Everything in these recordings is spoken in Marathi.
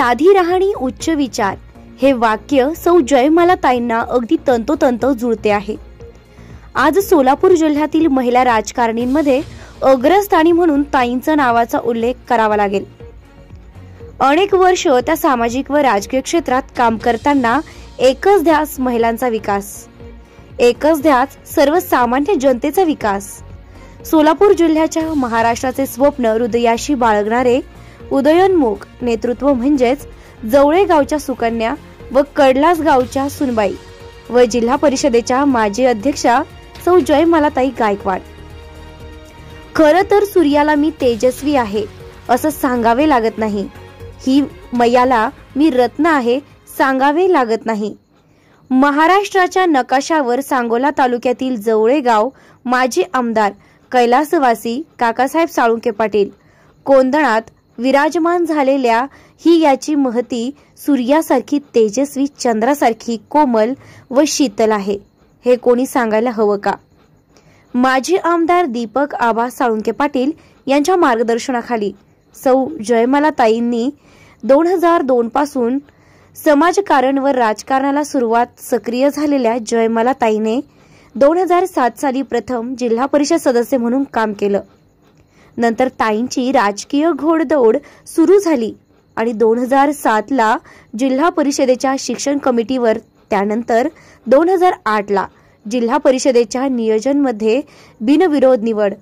साधी राहणी उच्च विचार हे वाक्य सौ जयमाला ताईंना अगदी तंतोतंत जुळते आहे आज सोलापूर जिल्ह्यातील महिला राजकारणींमध्ये अग्रस्थानी म्हणून ताईंचा नावाचा उल्लेख करावा लागेल अनेक वर्ष त्या सामाजिक व राजकीय क्षेत्रात काम करताना एकच ध्यास महिलांचा विकास एकच ध्यास सर्वसामान्य जनतेचा विकास सोलापूर जिल्ह्याच्या महाराष्ट्राचे स्वप्न हृदयाशी बाळगणारे उदयोन्मुख नेतृत्व म्हणजेच जवळे गावच्या सुकन्या व कडलास गावच्या सुनबाई व जिल्हा परिषदेच्या माजी अध्यक्षा सौ जयमालाताई गायकवाड खर तर सूर्याला मी तेजस्वी आहे असं सांगावे लागत नाही ही मयाला मी रत्न आहे सांगावे लागत नाही महाराष्ट्राच्या नकाशावर सांगोला तालुक्यातील जवळे गाव माजी आमदार कैलासवासी काकासाहेब साळुंके पाटील कोंदणात विराजमान झालेल्या ही याची महती सूर्यासारखी तेजस्वी चंद्रासारखी कोमल व शीतल आहे हे कोणी सांगायला हवं का माजी आमदार दीपक आबा साळुंके पाटील यांच्या मार्गदर्शनाखाली सौ ताईंनी दोन हजार दोन पासून समाजकारण व राजकारणाला सुरुवात सक्रिय झालेल्या ताईने दोन हजार सात साली प्रथम जिल्हा परिषद सदस्य म्हणून काम केलं नंतर ताईंची राजकीय घोडदौड सुरू झाली आणि दोन हजार सातला जिल्हा परिषदेच्या शिक्षण कमिटीवर त्यानंतर दोन हजार आठला जिल्हा परिषदेच्या नियोजनमध्ये बिनविरोध निवड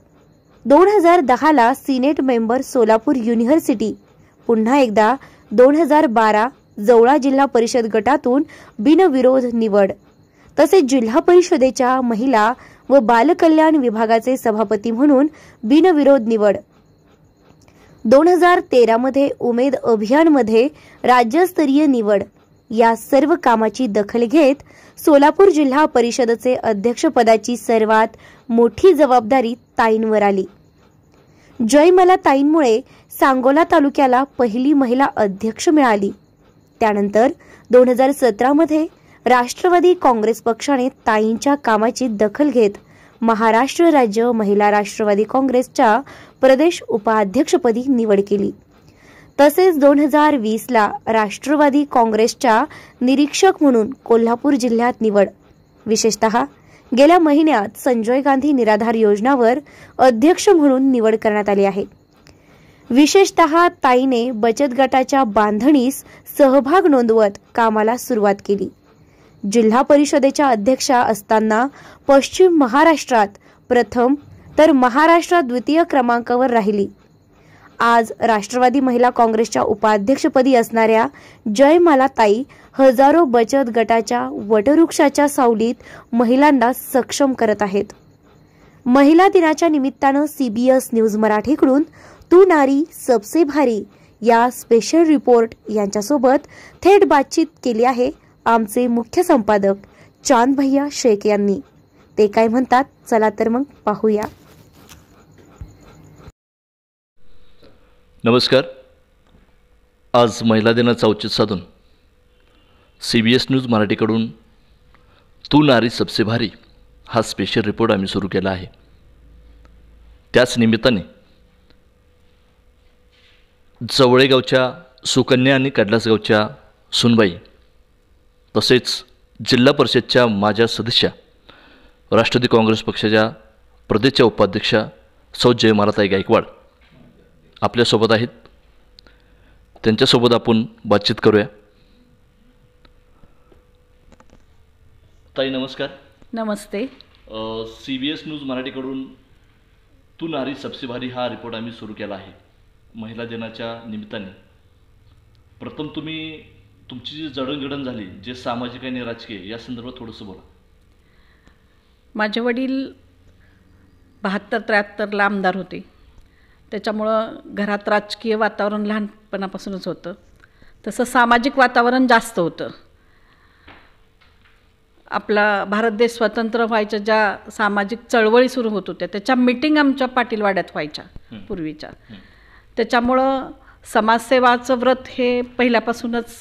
दोन हजार दहाला सिनेट मेंबर सोलापूर युनिव्हर्सिटी पुन्हा एकदा दोन हजार बारा जवळा जिल्हा परिषद गटातून बिनविरोध निवड तसेच जिल्हा परिषदेच्या महिला व बालकल्याण विभागाचे सभापती म्हणून बिनविरोध निवड दोन हजार तेरामध्ये उमेद अभियानमध्ये राज्यस्तरीय निवड या सर्व कामाची दखल घेत सोलापूर जिल्हा परिषदेचे अध्यक्षपदाची सर्वात मोठी जबाबदारी ताईंवर आली जयमला ताईंमुळे सांगोला तालुक्याला पहिली महिला अध्यक्ष मिळाली त्यानंतर दोन हजार सतरामध्ये राष्ट्रवादी काँग्रेस पक्षाने ताईंच्या कामाची दखल घेत महाराष्ट्र राज्य महिला राष्ट्रवादी काँग्रेसच्या प्रदेश उपाध्यक्षपदी निवड केली तसेच दोन हजार वीसला राष्ट्रवादी काँग्रेसच्या निरीक्षक म्हणून कोल्हापूर जिल्ह्यात निवड विशेषत गेल्या महिन्यात संजय गांधी निराधार योजनावर अध्यक्ष म्हणून निवड करण्यात आली आहे विशेषत ताईने बचत गटाच्या बांधणीस सहभाग नोंदवत कामाला सुरुवात केली जिल्हा परिषदेच्या अध्यक्षा असताना पश्चिम महाराष्ट्रात प्रथम तर महाराष्ट्रात द्वितीय क्रमांकावर राहिली आज राष्ट्रवादी महिला काँग्रेसच्या उपाध्यक्षपदी असणाऱ्या जयमाला ताई हजारो बचत गटाच्या वटवृक्षाच्या सावलीत महिलांना सक्षम करत आहेत महिला दिनाच्या निमित्तानं सीबीएस न्यूज मराठीकडून तू नारी सबसे भारी या स्पेशल रिपोर्ट यांच्यासोबत थेट बातचीत केली आहे आमचे मुख्य संपादक चांद भैया शेख यांनी ते काय म्हणतात चला तर मग पाहूया नमस्कार आज महिला दिनाचं औचित्य साधून सी बी एस न्यूज मराठीकडून तू नारी सबसे भारी हा स्पेशल रिपोर्ट आम्ही सुरू केला आहे त्याच निमित्ताने जवळेगावच्या सुकन्या आणि कडलासगावच्या सुनबाई तसेच जिल्हा परिषदच्या माझ्या सदस्या राष्ट्रवादी काँग्रेस पक्षाच्या प्रदेशच्या उपाध्यक्षा सौ महाराताई गायकवाड आपल्यासोबत आहेत त्यांच्यासोबत आपण बातचीत करूया ताई नमस्कार नमस्ते सी बी एस न्यूज मराठीकडून तू नारी सबसे भारी हा रिपोर्ट आम्ही सुरू केला आहे महिला दिनाच्या निमित्ताने प्रथम तुम्ही तुमची जी जडणघडण झाली जे सामाजिक आणि राजकीय या संदर्भात थोडंसं बोला माझे वडील बहात्तर त्र्याहत्तरला आमदार होते त्याच्यामुळं घरात राजकीय वातावरण लहानपणापासूनच होतं तसं सामाजिक वातावरण जास्त होतं आपला भारत देश स्वतंत्र व्हायच्या ज्या सामाजिक चळवळी सुरू होत होत्या त्याच्या मिटिंग आमच्या पाटीलवाड्यात व्हायच्या पूर्वीच्या त्याच्यामुळं समाजसेवाचं व्रत हे पहिल्यापासूनच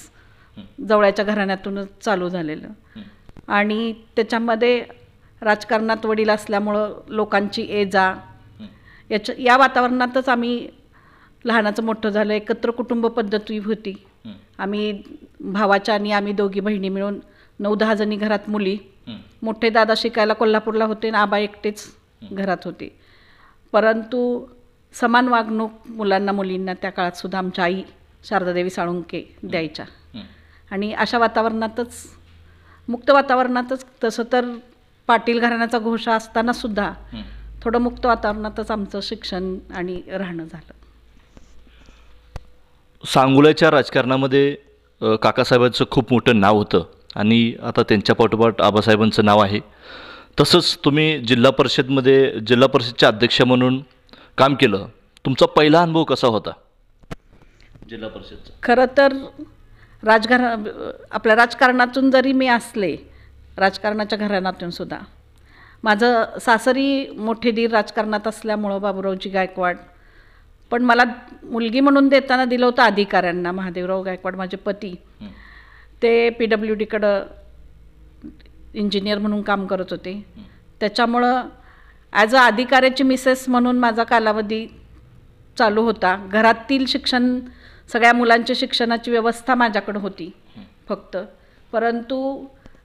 जवळच्या घराण्यातूनच चालू झालेलं आणि त्याच्यामध्ये राजकारणात वडील असल्यामुळं लोकांची ये जा याच्या या वातावरणातच आम्ही लहानाचं मोठं झालं एकत्र कुटुंब पद्धती होती आम्ही भावाच्या आणि आम्ही दोघी बहिणी मिळून नऊ दहा जणी घरात मुली मोठे दादा शिकायला कोल्हापूरला होते आणि आबा एकटेच घरात होते परंतु समान वागणूक मुलांना मुलींना त्या काळात सुद्धा आमच्या आई शारदादेवी साळुंके द्यायच्या आणि अशा वातावरणातच मुक्त वातावरणातच तसं तर पाटील घराण्याचा घोषा सुद्धा थोडं मुक्त वातावरणातच आमचं शिक्षण आणि राहणं झालं सांगोल्याच्या राजकारणामध्ये काकासाहेबांचं खूप मोठं नाव होतं आणि आता त्यांच्या पाठोपाठ आबासाहेबांचं नाव आहे तसंच तुम्ही जिल्हा परिषदमध्ये जिल्हा परिषदचे अध्यक्ष म्हणून काम केलं तुमचा पहिला अनुभव कसा होता जिल्हा परिषदचा खरं तर राजघरा आपल्या राजकारणातून जरी मी असले राजकारणाच्या घराण्यातून सुद्धा माझं सासरी मोठे दीर राजकारणात असल्यामुळं बाबूरावजी गायकवाड पण मला मुलगी म्हणून देताना दिलं होतं अधिकाऱ्यांना महादेवराव गायकवाड माझे पती ते पी डब्ल्यू डीकडं इंजिनियर म्हणून काम करत होते त्याच्यामुळं ॲज अ अधिकाऱ्याची मिसेस म्हणून माझा कालावधी चालू होता घरातील शिक्षण सगळ्या मुलांच्या शिक्षणाची व्यवस्था माझ्याकडं होती फक्त परंतु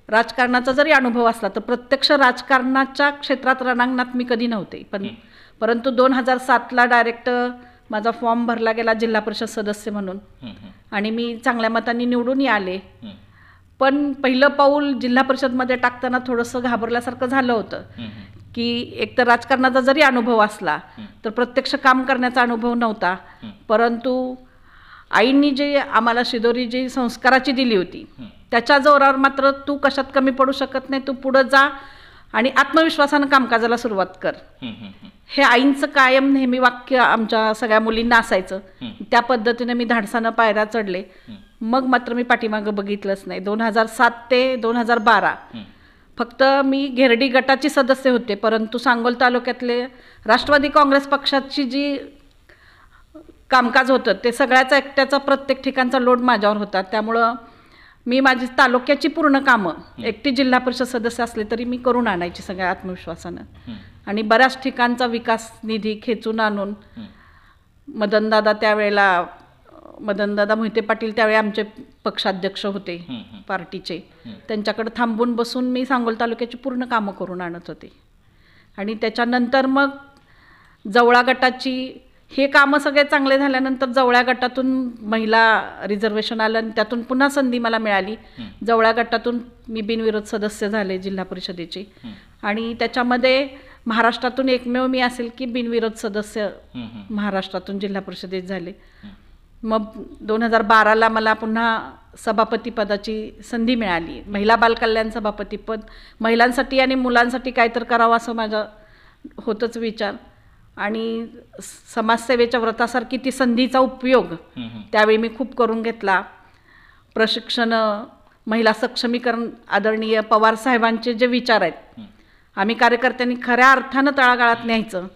राजकारणाचा जरी अनुभव असला तर प्रत्यक्ष राजकारणाच्या क्षेत्रात रणांगणात मी कधी नव्हते पण परंतु दोन हजार सातला डायरेक्ट माझा फॉर्म भरला गेला जिल्हा परिषद सदस्य म्हणून आणि मी चांगल्या मतांनी निवडून आले पण पहिलं पाऊल जिल्हा परिषदमध्ये टाकताना थोडंसं घाबरल्यासारखं झालं होतं की एक तर राजकारणाचा जरी अनुभव असला तर प्रत्यक्ष काम करण्याचा अनुभव नव्हता परंतु आईंनी जी आम्हाला शिदोरी जी संस्काराची दिली होती त्याच्या जोरावर मात्र तू कशात कमी पडू शकत नाही तू पुढं जा आणि आत्मविश्वासानं कामकाजाला सुरुवात कर हे आईंचं कायम नेहमी वाक्य आमच्या सगळ्या मुलींना असायचं त्या पद्धतीने मी धाडसानं पायऱ्या चढले मग मात्र मी पाठीमागं बघितलंच नाही दोन हजार सात ते दोन हजार बारा फक्त मी घेरडी गटाची सदस्य होते परंतु सांगोल तालुक्यातले राष्ट्रवादी काँग्रेस पक्षाची जी कामकाज होतं ते सगळ्याचा एकट्याचा प्रत्येक ठिकाणचा लोड माझ्यावर होता त्यामुळं मी माझी तालुक्याची पूर्ण कामं एकटी जिल्हा परिषद सदस्य असले तरी मी करून आणायची सगळ्या आत्मविश्वासानं आणि बऱ्याच ठिकाणचा विकास निधी खेचून आणून मदनदादा त्यावेळेला मदनदादा मोहिते पाटील त्यावेळी आमचे पक्षाध्यक्ष होते पार्टीचे त्यांच्याकडे थांबून बसून मी सांगोल तालुक्याची पूर्ण कामं करून आणत होते आणि त्याच्यानंतर मग जवळा गटाची हे कामं सगळे चांगले झाल्यानंतर जवळ्या गटातून महिला रिझर्वेशन आलं आणि त्यातून पुन्हा संधी मला मिळाली जवळ्या गटातून मी बिनविरोध सदस्य झाले जिल्हा परिषदेची आणि त्याच्यामध्ये महाराष्ट्रातून एकमेव मी असेल की बिनविरोध सदस्य महाराष्ट्रातून जिल्हा परिषदेत झाले मग दोन हजार बाराला मला पुन्हा सभापतीपदाची संधी मिळाली महिला बालकल्याण सभापतीपद महिलांसाठी आणि मुलांसाठी काय तर करावं असं माझा होतच विचार आणि समाजसेवेच्या व्रतासारखी ती संधीचा उपयोग त्यावेळी मी खूप करून घेतला प्रशिक्षण महिला सक्षमीकरण आदरणीय पवार साहेबांचे जे विचार आहेत आम्ही कार्यकर्त्यांनी खऱ्या अर्थानं तळागाळात न्यायचं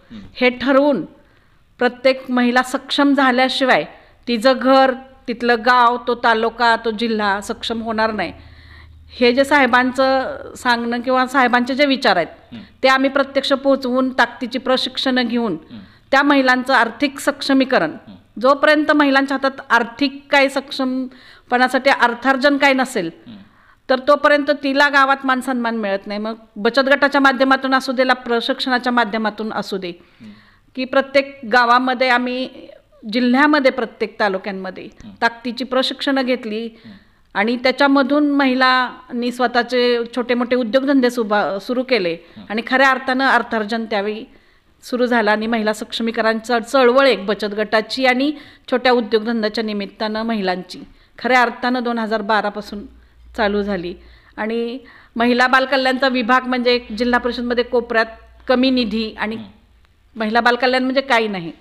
हे ठरवून प्रत्येक महिला सक्षम झाल्याशिवाय तिचं घर तिथलं गाव तो तालुका तो जिल्हा सक्षम होणार नाही हे जे साहेबांचं सांगणं किंवा साहेबांचे जे विचार आहेत ते आम्ही प्रत्यक्ष पोहोचवून ताकदीची प्रशिक्षणं घेऊन त्या महिलांचं आर्थिक सक्षमीकरण जोपर्यंत महिलांच्या हातात आर्थिक काय सक्षमपणासाठी अर्थार्जन काय नसेल तर तोपर्यंत तिला गावात मानसन्मान मिळत नाही मग बचत गटाच्या माध्यमातून असू देला प्रशिक्षणाच्या माध्यमातून असू दे की प्रत्येक गावामध्ये आम्ही जिल्ह्यामध्ये प्रत्येक तालुक्यांमध्ये ताकदीची प्रशिक्षणं घेतली आणि त्याच्यामधून महिलांनी स्वतःचे छोटे मोठे उद्योगधंदे सुभा सुरू केले आणि खऱ्या अर्थानं अर्थार्जन त्यावेळी सुरू झाला आणि महिला सक्षमीकरणाचा चळवळ एक बचत गटाची आणि छोट्या उद्योगधंद्याच्या निमित्तानं महिलांची खऱ्या अर्थानं दोन हजार बारापासून चालू झाली आणि महिला बालकल्याणचा विभाग म्हणजे जिल्हा परिषदमध्ये कोपऱ्यात कमी निधी आणि महिला बालकल्याण म्हणजे काही नाही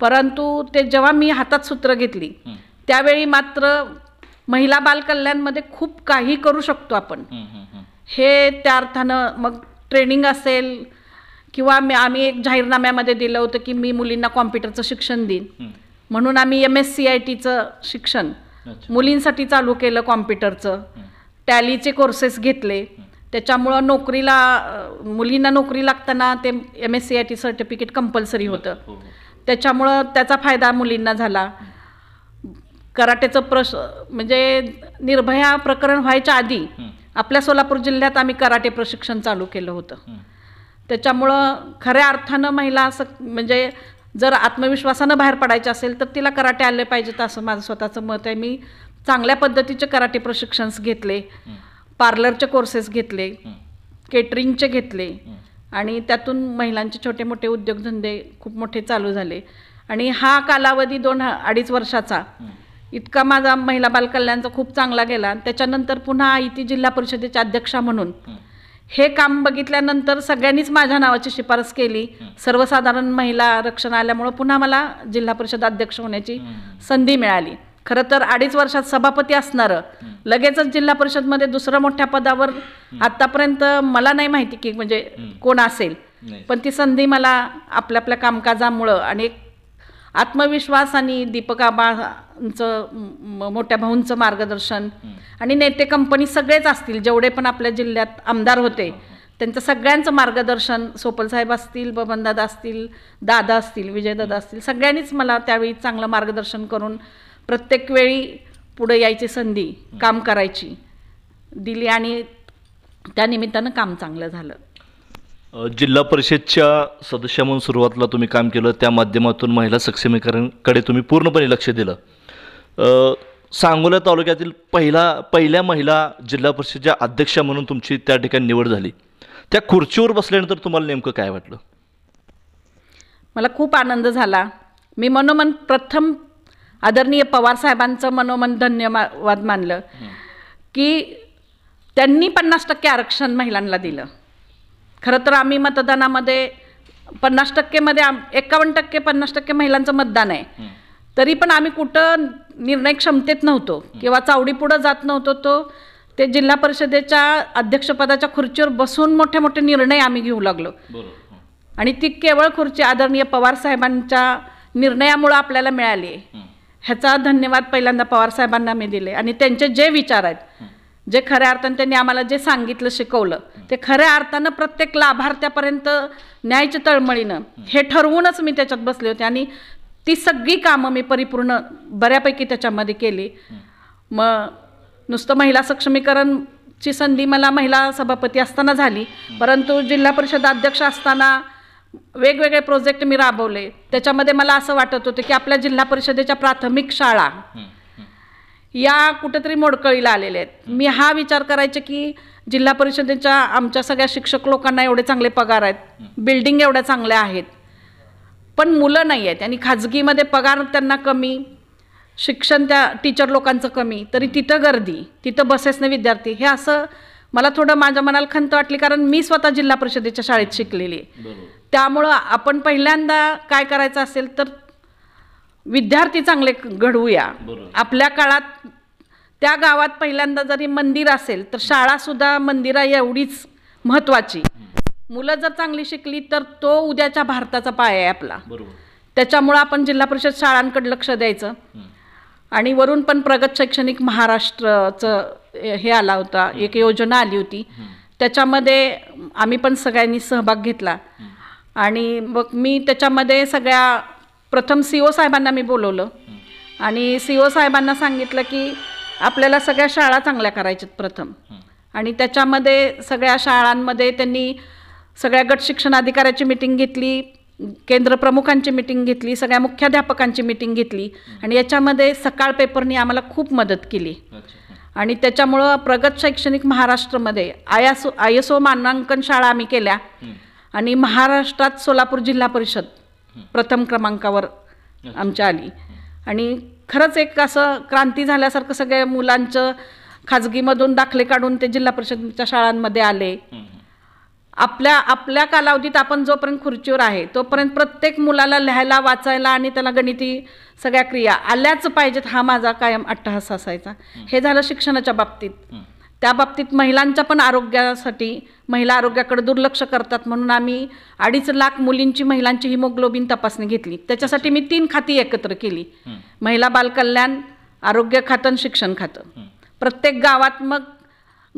परंतु ते जेव्हा मी हातात सूत्र घेतली त्यावेळी मात्र महिला बालकल्याणमध्ये खूप काही करू शकतो आपण हे त्या अर्थानं मग ट्रेनिंग असेल किंवा आम्ही एक जाहीरनाम्यामध्ये दिलं होतं की मी मुलींना कॉम्प्युटरचं शिक्षण देईन म्हणून आम्ही एम एस सी आय टीचं शिक्षण मुलींसाठी चालू केलं कॉम्प्युटरचं टॅलीचे कोर्सेस घेतले त्याच्यामुळं नोकरीला मुलींना नोकरी लागताना ते M S C I T certificate compulsory होतं हो, हो. त्याच्यामुळं त्याचा फायदा मुलींना झाला कराटेचं प्रश म्हणजे निर्भया प्रकरण व्हायच्या आधी आपल्या सोलापूर जिल्ह्यात आम्ही कराटे प्रशिक्षण चालू केलं होतं त्याच्यामुळं खऱ्या अर्थानं महिला असं म्हणजे जर आत्मविश्वासानं बाहेर पडायचं असेल तर तिला कराटे आले पाहिजेत असं माझं स्वतःचं मत आहे मी चांगल्या पद्धतीचे कराटे प्रशिक्षण घेतले पार्लरचे कोर्सेस घेतले केटरिंगचे घेतले आणि त्यातून महिलांचे छोटे मोठे उद्योगधंदे खूप मोठे चालू झाले आणि हा कालावधी दोन अडीच वर्षाचा इतका माझा महिला बालकल्याणचा खूप चांगला गेला त्याच्यानंतर पुन्हा ती जिल्हा परिषदेच्या अध्यक्षा म्हणून हे काम बघितल्यानंतर सगळ्यांनीच माझ्या नावाची शिफारस केली सर्वसाधारण महिला आरक्षण आल्यामुळं पुन्हा मला जिल्हा परिषद अध्यक्ष होण्याची संधी मिळाली खरं तर अडीच वर्षात सभापती असणारं लगेचच जिल्हा परिषदमध्ये दुसऱ्या मोठ्या पदावर आतापर्यंत मला नाही माहिती की म्हणजे कोण असेल पण ती संधी मला आपल्या आपल्या कामकाजामुळं आणि आत्मविश्वास आणि दीपक मोठ्या भाऊंचं मार्गदर्शन आणि नेते कंपनी सगळेच असतील जेवढे पण आपल्या जिल्ह्यात आमदार होते त्यांचं सगळ्यांचं मार्गदर्शन सोपलसाहेब असतील बबनदादा असतील दादा असतील विजयदादा असतील सगळ्यांनीच मला त्यावेळी चांगलं मार्गदर्शन करून प्रत्येक वेळी पुढे यायची संधी काम करायची दिली आणि त्यानिमित्तानं काम चांगलं झालं जिल्हा परिषदच्या सदस्य म्हणून सुरुवातीला तुम्ही काम केलं त्या माध्यमातून महिला सक्षमीकरणकडे तुम्ही पूर्णपणे लक्ष दिलं सांगोला तालुक्यातील पहिला पहिल्या महिला जिल्हा परिषदच्या अध्यक्ष म्हणून तुमची त्या ठिकाणी निवड झाली त्या खुर्चीवर बसल्यानंतर तुम्हाला नेमकं काय वाटलं मला खूप आनंद झाला मी मनोमन प्रथम आदरणीय पवारसाहेबांचं मनोमन धन्यवाद मानलं की त्यांनी पन्नास टक्के आरक्षण महिलांना दिलं खरं तर आम्ही मतदानामध्ये पन्नास टक्के मध्ये एकावन्न टक्के पन्नास टक्के महिलांचं मतदान आहे तरी पण आम्ही कुठं निर्णय क्षमतेत नव्हतो किंवा चावडीपुढं जात नव्हतो तो ते जिल्हा परिषदेच्या अध्यक्षपदाच्या खुर्चीवर बसून मोठे मोठे निर्णय आम्ही घेऊ लागलो आणि ती केवळ खुर्ची आदरणीय पवार साहेबांच्या निर्णयामुळं आपल्याला मिळाली ह्याचा धन्यवाद पहिल्यांदा पवार साहेबांना मी दिले आणि त्यांचे जे विचार आहेत जे खऱ्या अर्थानं त्यांनी आम्हाला जे सांगितलं शिकवलं ते खऱ्या अर्थानं प्रत्येक लाभार्थ्यापर्यंत न्यायच्या तळमळीनं हे ठरवूनच मी त्याच्यात बसले होते आणि ती सगळी कामं मी परिपूर्ण बऱ्यापैकी त्याच्यामध्ये केली मग नुसतं महिला सक्षमीकरणची संधी मला महिला सभापती असताना झाली परंतु जिल्हा परिषद अध्यक्ष असताना वेगवेगळे प्रोजेक्ट मी राबवले त्याच्यामध्ये मला असं वाटत होतं की आपल्या जिल्हा परिषदेच्या प्राथमिक शाळा या कुठेतरी मोडकळीला आलेल्या आहेत मी हा विचार करायचे की जिल्हा परिषदेच्या आमच्या सगळ्या शिक्षक लोकांना एवढे चांगले पगार आहेत बिल्डिंग एवढ्या चांगल्या आहेत पण मुलं नाही आहेत आणि खाजगीमध्ये पगार त्यांना कमी शिक्षण त्या टीचर लोकांचं कमी तरी तिथं गर्दी तिथं बसेसने विद्यार्थी हे असं मला थोडं माझ्या मनाला खंत वाटली कारण मी स्वतः जिल्हा परिषदेच्या शाळेत शिकलेली त्यामुळं आपण पहिल्यांदा काय करायचं असेल तर विद्यार्थी चांगले घडवूया आपल्या काळात त्या गावात पहिल्यांदा जरी मंदिर असेल तर शाळासुद्धा मंदिरा एवढीच महत्त्वाची मुलं जर चांगली शिकली तर तो उद्याच्या भारताचा पाया आहे आपला त्याच्यामुळं आपण जिल्हा परिषद शाळांकडे लक्ष द्यायचं आणि वरून पण प्रगत शैक्षणिक महाराष्ट्रचं हे आला होता एक योजना आली होती त्याच्यामध्ये आम्ही पण सगळ्यांनी सहभाग घेतला आणि मग मी त्याच्यामध्ये सगळ्या प्रथम सी ओ साहेबांना मी बोलवलं आणि सी ओ साहेबांना सांगितलं की आपल्याला सगळ्या शाळा चांगल्या करायच्यात प्रथम आणि त्याच्यामध्ये सगळ्या शाळांमध्ये त्यांनी सगळ्या गट शिक्षण अधिकाऱ्याची मिटिंग घेतली केंद्र प्रमुखांची मिटिंग घेतली सगळ्या मुख्याध्यापकांची मिटिंग घेतली आणि याच्यामध्ये सकाळ पेपरनी आम्हाला खूप मदत केली आणि त्याच्यामुळं प्रगत शैक्षणिक महाराष्ट्रमध्ये आय आय एस ओ मानांकन शाळा आम्ही केल्या आणि महाराष्ट्रात सोलापूर जिल्हा परिषद प्रथम क्रमांकावर आमच्या आली आणि खरंच एक असं क्रांती झाल्यासारखं सगळ्या मुलांचं खाजगीमधून दाखले काढून ते जिल्हा परिषदच्या शाळांमध्ये आले आपल्या आपल्या कालावधीत आपण जोपर्यंत खुर्चीवर आहे तोपर्यंत प्रत्येक मुलाला लिहायला वाचायला आणि त्याला गणिती सगळ्या क्रिया आल्याच पाहिजेत हा माझा कायम अट्टहास असायचा हे झालं शिक्षणाच्या बाबतीत त्या बाबतीत महिलांच्या पण आरोग्यासाठी महिला आरोग्याकडे दुर्लक्ष करतात म्हणून आम्ही अडीच लाख मुलींची महिलांची हिमोग्लोबिन तपासणी घेतली त्याच्यासाठी मी तीन खाती एकत्र केली महिला बालकल्याण आरोग्य खातं शिक्षण खातं प्रत्येक गावात मग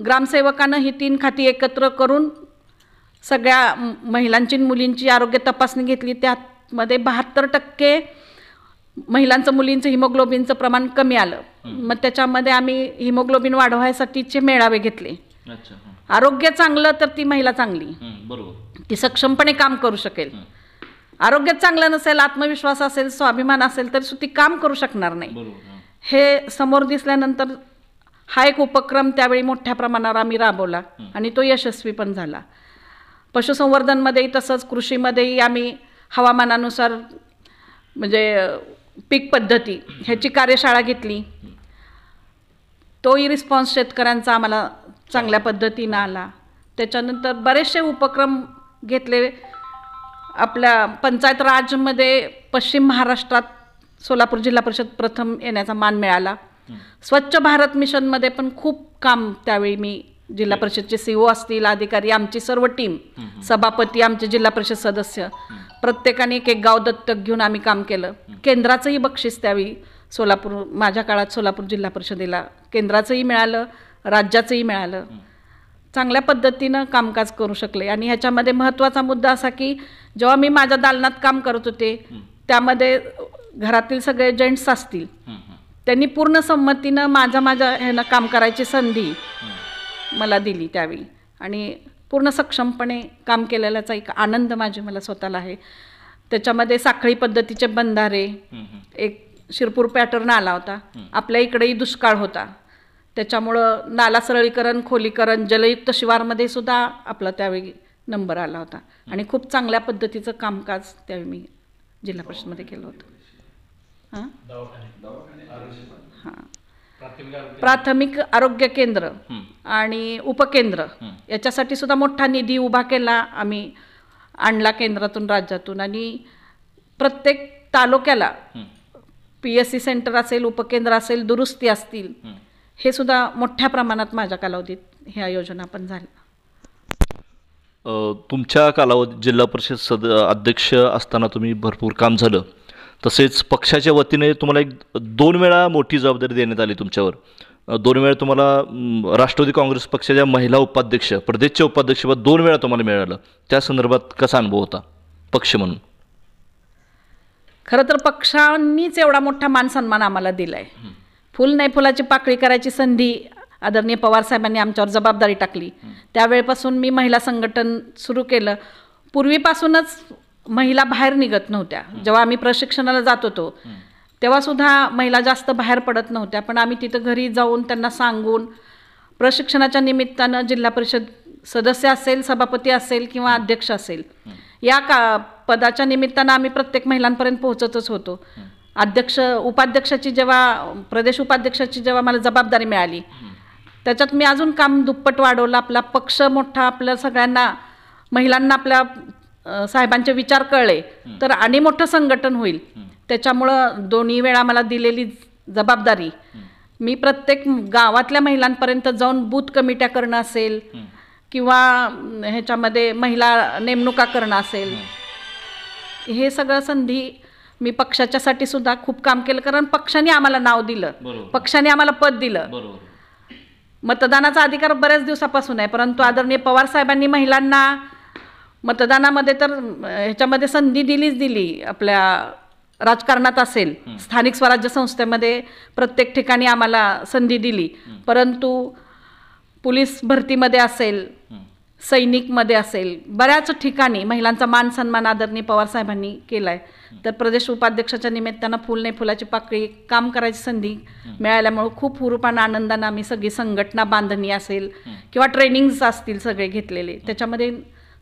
ग्रामसेवकानं ही तीन खाती एकत्र करून सगळ्या महिलांची मुलींची आरोग्य तपासणी घेतली त्यामध्ये बहात्तर टक्के महिलांचं मुलींचं हिमोग्लोबिनचं प्रमाण कमी आलं मग त्याच्यामध्ये आम्ही हिमोग्लोबिन वाढवायसाठीचे मेळावे घेतले आरोग्य चांगलं तर ती महिला चांगली बरोबर ती सक्षमपणे काम करू शकेल आरोग्य चांगलं नसेल आत्मविश्वास असेल स्वाभिमान असेल तर ती काम करू शकणार नाही हे समोर दिसल्यानंतर हा एक उपक्रम त्यावेळी मोठ्या प्रमाणावर आम्ही राबवला आणि तो यशस्वी पण झाला पशुसंवर्धनमध्येही तसंच कृषीमध्येही आम्ही हवामानानुसार म्हणजे पीक पद्धती ह्याची कार्यशाळा घेतली तोही रिस्पॉन्स शेतकऱ्यांचा आम्हाला चांगल्या पद्धतीनं आला त्याच्यानंतर बरेचसे उपक्रम घेतले आपल्या पंचायत राजमध्ये पश्चिम महाराष्ट्रात सोलापूर जिल्हा परिषद प्रथम येण्याचा मान मिळाला स्वच्छ भारत मिशनमध्ये पण खूप काम त्यावेळी मी जिल्हा परिषदचे सीईओ e असतील अधिकारी आमची सर्व टीम सभापती आमचे जिल्हा परिषद सदस्य प्रत्येकाने एक एक गाव दत्तक घेऊन आम्ही काम केलं केंद्राचंही बक्षीस त्यावेळी सोलापूर माझ्या काळात सोलापूर जिल्हा परिषदेला केंद्राचंही मिळालं राज्याचंही मिळालं चांगल्या पद्धतीनं कामकाज करू शकले आणि ह्याच्यामध्ये महत्त्वाचा मुद्दा असा की जेव्हा मी माझ्या दालनात काम करत होते त्यामध्ये घरातील सगळे जेंट्स असतील त्यांनी पूर्ण संमतीनं माझ्या माझ्या ह्यानं काम करायची संधी मला दिली त्यावेळी आणि पूर्ण सक्षमपणे काम केलेल्याचा एक आनंद माझी मला स्वतःला आहे त्याच्यामध्ये साखळी पद्धतीचे बंधारे एक शिरपूर पॅटर्न आला होता आपल्या इकडेही दुष्काळ होता त्याच्यामुळं नाला सरळीकरण खोलीकरण जलयुक्त शिवारमध्ये सुद्धा आपला त्यावेळी नंबर आला होता आणि खूप चांगल्या पद्धतीचं कामकाज त्यावेळी मी जिल्हा परिषदमध्ये केलं होतं हां हां प्राथमिक आरोग्य केंद्र आणि उपकेंद्र याच्यासाठी सुद्धा मोठा निधी उभा केला आम्ही आणला केंद्रातून राज्यातून आणि प्रत्येक तालुक्याला पी एस सी सेंटर असेल उपकेंद्र असेल दुरुस्ती असतील हे सुद्धा मोठ्या प्रमाणात माझ्या कालावधीत ह्या योजना पण झाल्या तुमच्या कालावधीत जिल्हा परिषद सद अध्यक्ष असताना तुम्ही भरपूर काम झालं तसेच पक्षाच्या वतीने तुम्हाला एक दोन वेळा मोठी जबाबदारी देण्यात आली तुमच्यावर दोन वेळा तुम्हाला राष्ट्रवादी काँग्रेस पक्षाच्या महिला उपाध्यक्ष प्रदेशच्या उपाध्यक्षपद दोन वेळा तुम्हाला मिळालं त्या संदर्भात कसा अनुभव होता पक्ष म्हणून खरं तर पक्षांनीच एवढा मोठा मानसन्मान आम्हाला दिलाय फुल नाही फुलाची पाकळी करायची संधी आदरणीय पवार साहेबांनी आमच्यावर जबाबदारी टाकली त्यावेळेपासून मी महिला संघटन सुरू केलं पूर्वीपासूनच महिला बाहेर निघत नव्हत्या जेव्हा आम्ही प्रशिक्षणाला जात होतो तेव्हा सुद्धा महिला जास्त बाहेर पडत नव्हत्या पण आम्ही तिथं घरी जाऊन त्यांना सांगून प्रशिक्षणाच्या निमित्तानं जिल्हा परिषद सदस्य असेल सभापती असेल किंवा अध्यक्ष असेल या का पदाच्या निमित्तानं आम्ही प्रत्येक महिलांपर्यंत पोहोचतच होतो अध्यक्ष उपाध्यक्षाची जेव्हा प्रदेश उपाध्यक्षाची जेव्हा मला जबाबदारी मिळाली त्याच्यात मी अजून काम दुप्पट वाढवलं आपला पक्ष मोठा आपल्या सगळ्यांना महिलांना आपल्या साहेबांचे विचार कळले तर आणि मोठं संघटन होईल त्याच्यामुळं दोन्ही वेळा मला दिलेली जबाबदारी मी प्रत्येक गावातल्या महिलांपर्यंत जाऊन बूथ कमिट्या करणं असेल किंवा ह्याच्यामध्ये महिला नेमणुका करणं असेल हे सगळं संधी मी पक्षाच्यासाठी सुद्धा खूप काम केलं कारण पक्षाने आम्हाला नाव दिलं पक्षाने आम्हाला पद दिलं मतदानाचा अधिकार बऱ्याच दिवसापासून आहे परंतु आदरणीय पवार साहेबांनी महिलांना मतदानामध्ये तर ह्याच्यामध्ये संधी दिलीच दिली आपल्या राजकारणात असेल स्थानिक स्वराज्य संस्थेमध्ये प्रत्येक ठिकाणी आम्हाला संधी दिली परंतु पोलीस भरतीमध्ये असेल सैनिकमध्ये असेल बऱ्याच ठिकाणी महिलांचा मान सन्मान आदरणीय पवारसाहेबांनी केला आहे तर प्रदेश उपाध्यक्षाच्या निमित्तानं फुल फुलाची पाकळी काम करायची संधी मिळाल्यामुळं खूप हुरूपानं आनंदानं आम्ही सगळी संघटना बांधणी असेल किंवा ट्रेनिंग्स असतील सगळे घेतलेले त्याच्यामध्ये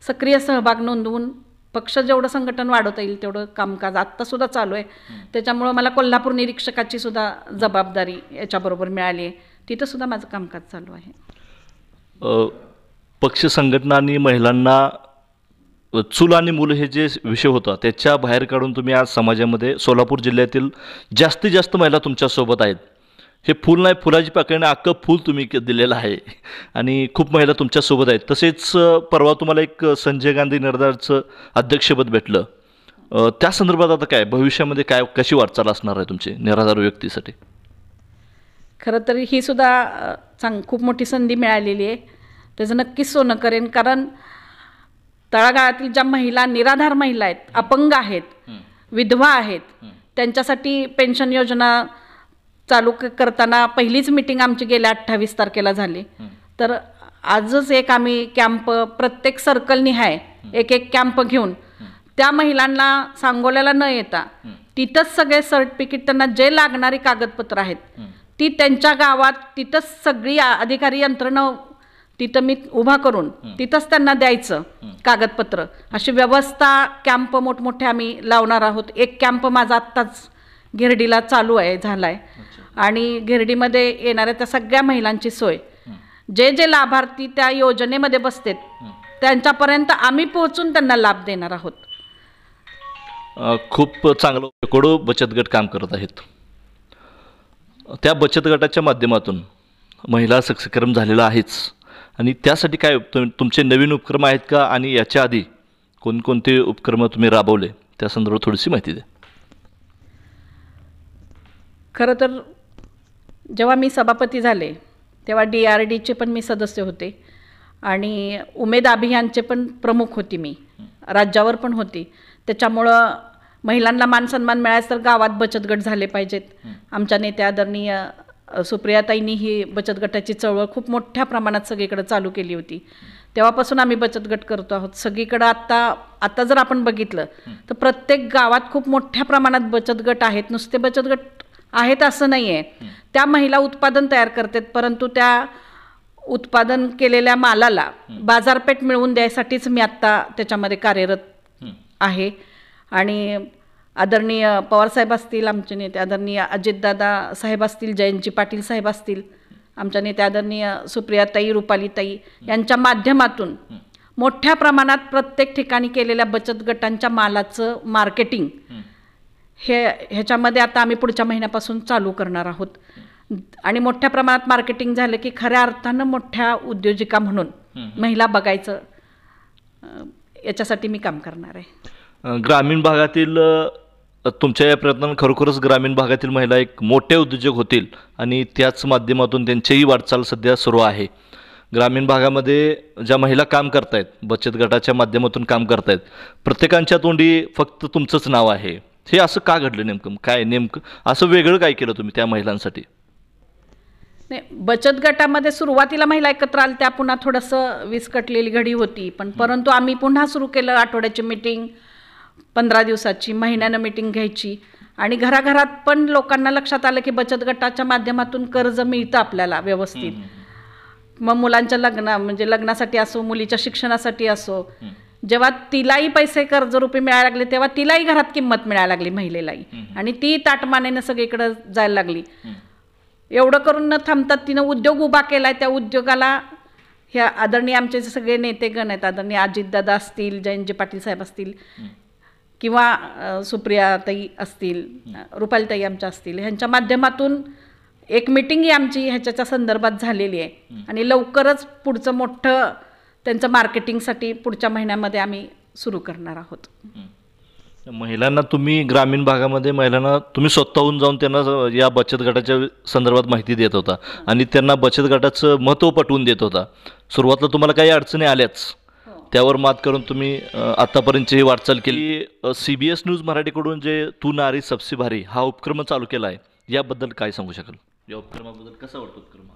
सक्रिय सहभाग नोंदवून पक्ष जेवढं संघटन वाढवता येईल तेवढं कामकाज आत्तासुद्धा चालू आहे त्याच्यामुळं मला कोल्हापूर निरीक्षकाची सुद्धा जबाबदारी याच्याबरोबर मिळाली आहे तिथंसुद्धा माझं कामकाज चालू आहे पक्ष संघटनांनी महिलांना चूल आणि मूल हे जे विषय होता त्याच्या बाहेर काढून तुम्ही आज समाजामध्ये सोलापूर जिल्ह्यातील जास्तीत जास्त महिला तुमच्यासोबत आहेत हे फूल नाही फुलाची पाकळीने अख्खं फूल तुम्ही दिलेलं आहे आणि खूप महिला तुमच्यासोबत आहेत तसेच परवा तुम्हाला एक संजय गांधी निर्धारचं अध्यक्षपद भेटलं त्या संदर्भात आता काय भविष्यामध्ये काय कशी वाटचाल असणार आहे तुमची निराधार व्यक्तीसाठी खरं तर ही सुद्धा चांग खूप मोठी संधी मिळालेली आहे त्याचं नक्कीच सोनं करेन कारण तळागाळातील ज्या महिला निराधार महिला आहेत अपंग आहेत विधवा आहेत त्यांच्यासाठी पेन्शन योजना चालू करताना पहिलीच मिटिंग आमची गेल्या अठ्ठावीस तारखेला झाली तर आजच एक आम्ही कॅम्प प्रत्येक सर्कलनिहाय एक एक कॅम्प घेऊन त्या महिलांना सांगोल्याला न येता तिथंच सगळे सर्टिफिकेट त्यांना जे लागणारी कागदपत्र आहेत ती त्यांच्या गावात तिथंच सगळी अधिकारी यंत्रणा तिथं मी उभा करून तिथंच त्यांना द्यायचं कागदपत्र अशी व्यवस्था कॅम्प मोठमोठे आम्ही लावणार आहोत एक कॅम्प माझा आत्ताच गिरडीला चालू आहे झाला आहे आणि गिरडीमध्ये येणाऱ्या त्या सगळ्या महिलांची सोय जे जे लाभार्थी त्या योजनेमध्ये बसतेत त्यांच्यापर्यंत आम्ही पोहोचून त्यांना लाभ देणार आहोत खूप चांगलं शेकडो बचत गट काम करत आहेत त्या बचत गटाच्या माध्यमातून महिला सक्षीकरण झालेला आहेच आणि त्यासाठी काय तुमचे नवीन उपक्रम आहेत का आणि याच्या आधी कोणकोणते उपक्रम तुम्ही राबवले त्या संदर्भात थोडीशी माहिती द्या खरं तर जेव्हा मी सभापती झाले तेव्हा डी आर डीचे पण मी सदस्य होते आणि उमेद अभियानचे पण प्रमुख होती मी राज्यावर पण होती त्याच्यामुळं महिलांना मान सन्मान मिळायचं तर गावात बचत गट झाले पाहिजेत आमच्या नेत्या आदरणीय सुप्रियाताईंनी ही बचत गटाची चळवळ खूप मोठ्या प्रमाणात सगळीकडे चालू केली होती तेव्हापासून आम्ही बचत गट करतो आहोत सगळीकडं आत्ता आत्ता जर आपण बघितलं तर प्रत्येक गावात खूप मोठ्या प्रमाणात बचत गट आहेत नुसते बचत गट आहेत असं नाही आहे त्या महिला उत्पादन तयार करतात परंतु त्या उत्पादन केलेल्या मालाला बाजारपेठ मिळवून द्यायसाठीच मी आत्ता त्याच्यामध्ये कार्यरत आहे आणि आदरणीय पवारसाहेब असतील आमचे नेते आदरणीय अजितदादा साहेब असतील जयंती पाटील साहेब असतील आमच्या नेते आदरणीय सुप्रियाताई रुपालीताई यांच्या माध्यमातून मोठ्या प्रमाणात प्रत्येक ठिकाणी केलेल्या बचत गटांच्या मालाचं मार्केटिंग हे ह्याच्यामध्ये आता आम्ही पुढच्या महिन्यापासून चालू करणार आहोत आणि मोठ्या प्रमाणात मार्केटिंग झालं की खऱ्या अर्थानं मोठ्या उद्योजिका म्हणून महिला बघायचं याच्यासाठी मी काम करणार आहे ग्रामीण भागातील तुमच्या या प्रयत्नात खरोखरच ग्रामीण भागातील महिला एक मोठे उद्योजक होतील आणि त्याच माध्यमातून त्यांचीही वाटचाल सध्या सुरू आहे ग्रामीण भागामध्ये ज्या महिला काम करतायत बचत गटाच्या माध्यमातून काम करतायत प्रत्येकांच्या तोंडी फक्त तुमचंच नाव आहे हे असं का घडलं नेमकं काय नेमकं असं वेगळं काय केलं तुम्ही त्या महिलांसाठी नाही बचत गटामध्ये सुरुवातीला महिला एकत्र आल्या त्या पुन्हा थोडंसं विस्कटलेली घडी होती पण परंतु आम्ही पुन्हा सुरू केलं आठवड्याची मिटिंग पंधरा दिवसाची महिन्यानं मिटिंग घ्यायची आणि घराघरात पण लोकांना लक्षात आलं की बचत गटाच्या माध्यमातून कर्ज मिळतं आपल्याला व्यवस्थित मग मुलांच्या लग्ना म्हणजे लग्नासाठी असो मुलीच्या शिक्षणासाठी असो जेव्हा तिलाही पैसे कर्जरूपी मिळायला लागले तेव्हा तिलाही घरात किंमत मिळायला लागली महिलेलाही आणि ती ताटमानेनं सगळीकडं जायला लागली एवढं करून न थांबतात तिनं उद्योग उभा केला त्या उद्योगाला ह्या आदरणीय आमचे सगळे नेतेगण आहेत आदरणीय अजितदादा असतील जयंती पाटील साहेब असतील किंवा सुप्रियाताई असतील रुपालताई आमच्या असतील ह्यांच्या माध्यमातून एक मिटिंग ही आमची ह्याच्या संदर्भात झालेली आहे आणि लवकरच पुढचं मोठं त्यांचं मार्केटिंगसाठी पुढच्या महिन्यामध्ये आम्ही सुरू करणार आहोत महिलांना तुम्ही ग्रामीण भागामध्ये महिलांना तुम्ही स्वतःहून जाऊन त्यांना या बचत गटाच्या संदर्भात माहिती देत होता आणि त्यांना बचत गटाचं महत्त्व पटवून देत होता सुरुवातीला तुम्हाला काही अडचणी आल्याच हो. त्यावर मात करून तुम्ही आतापर्यंतची वाटचाल केली सी बी एस न्यूज मराठीकडून जे तू नारी सबसे भारी हा उपक्रम चालू केला आहे याबद्दल काय सांगू शकाल या उपक्रमाबद्दल कसा वाटतो उपक्रम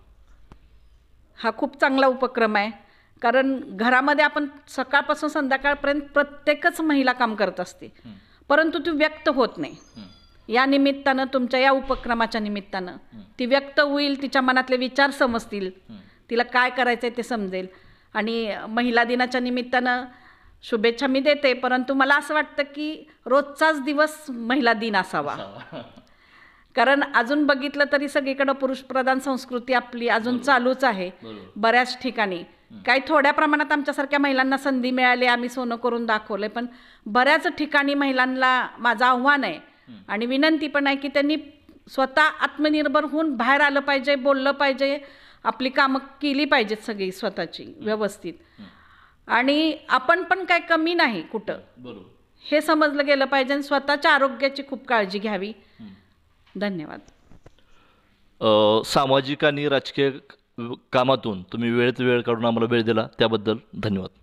हा खूप चांगला उपक्रम आहे कारण घरामध्ये आपण सकाळपासून संध्याकाळपर्यंत प्रत्येकच महिला काम करत असते परंतु ती व्यक्त होत नाही या निमित्तानं तुमच्या या उपक्रमाच्या निमित्तानं ती व्यक्त होईल तिच्या मनातले विचार समजतील तिला काय करायचंय ते समजेल आणि महिला दिनाच्या निमित्तानं शुभेच्छा मी देते परंतु मला असं वाटतं की रोजचाच दिवस महिला दिन असावा कारण अजून बघितलं तरी सगळीकडं पुरुषप्रधान संस्कृती आपली अजून चालूच आहे बऱ्याच ठिकाणी काही थोड्या प्रमाणात आमच्यासारख्या महिलांना संधी मिळाली आम्ही सोनं करून दाखवलंय पण बऱ्याच ठिकाणी महिलांना माझं आव्हान आहे आणि विनंती पण आहे की त्यांनी स्वतः आत्मनिर्भर होऊन बाहेर आलं पाहिजे बोललं पाहिजे आपली कामं केली पाहिजेत सगळी स्वतःची व्यवस्थित आणि आपण पण काय कमी नाही कुठं हे समजलं गेलं पाहिजे आणि स्वतःच्या आरोग्याची खूप काळजी घ्यावी धन्यवाद सामाजिक आणि राजकीय कामातून तुम्ही वेळेत वेळ काढून आम्हाला वेळ दिला त्याबद्दल धन्यवाद